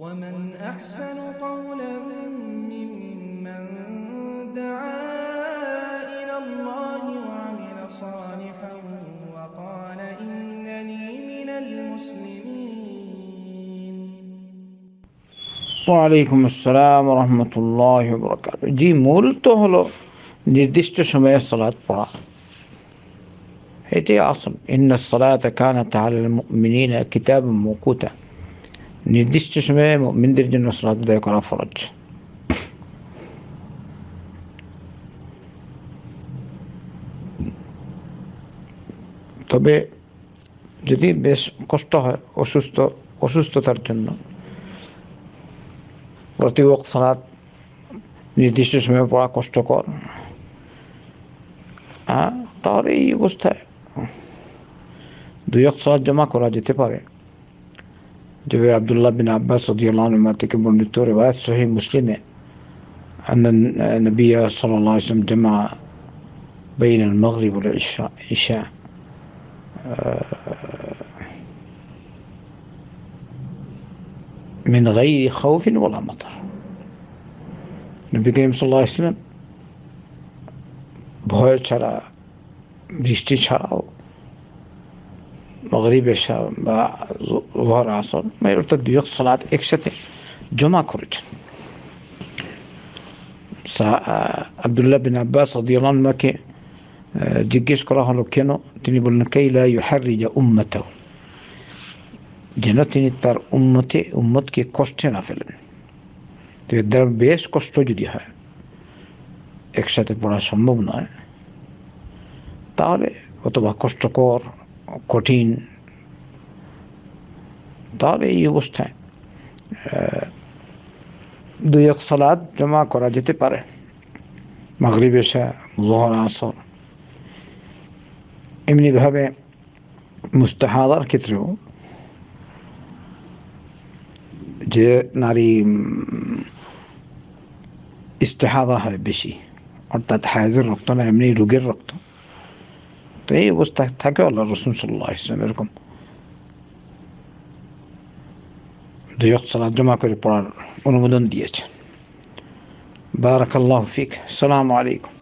ومن أحسن قولا ممن دعا إلى الله وعمل صالحا وقال إنني من المسلمين وعليكم السلام ورحمة الله وبركاته جي مولته له হলো নির্দিষ্ট সময়ে সালাত পড়া এটাই আসল ইন্না সালাত কানাত আলাল মুমিনিনা কিতাবান নির্দিষ্ট সময়ে মিনদের জন্য শ্রাদ্ধ আদায় করা ফরজ তবে যদি বেশ কষ্ট হয় অসুস্থ অসুস্থতার জন্য প্রতিবক সালাত নির্দিষ্ট সময়ে পড়া কষ্টকর হ্যাঁ তাহলে এই অবস্থায় দুই এক সালাত জমা করা যেতে পারে جاء عبد الله بن عباس رضي الله عنهما تكبر للتور رواية صحيح مسلمة أن النبي صلى الله عليه وسلم جمع بين المغرب والعشاء آه، من غير خوف ولا مطر النبي كريم صلى الله عليه وسلم بخير شراء بريشتي شراء মগরিব বা জোহর আসর অর্থাৎ দুই সালাত একসাথে জমা করেছেন আবদুল্লাহ বিন আব্বাস আদিয়ালকে জিজ্ঞেস করা হলো কেন তিনি বললেন কেইলা ইউহারিজা উম্মতাহ যেন তিনি তার উম্মতে উম্মতকে কষ্টে না ফেলেন তো এর দ্বারা বেশ কষ্ট যদি হয় একসাথে পড়া সম্ভব নয় তাহলে অথবা কষ্টকর কঠিন তাহলে এই অবস্থায় দুই এক সালাদ জমা করা যেতে পারে মাগরিব এসা জোহর আসর এমনিভাবে মুস্তাহাদার ক্ষেত্রেও যে নারী ইস্তেহাদা হয় বেশি অর্থাৎ হায়াজের রক্ত না এমনি রোগের রক্ত Ve takıyorlar Resulullah sallallahu aleyhi ve salat cuma kırıp onu bunun diyeceğim. Barakallahu fik. Selamun aleyküm.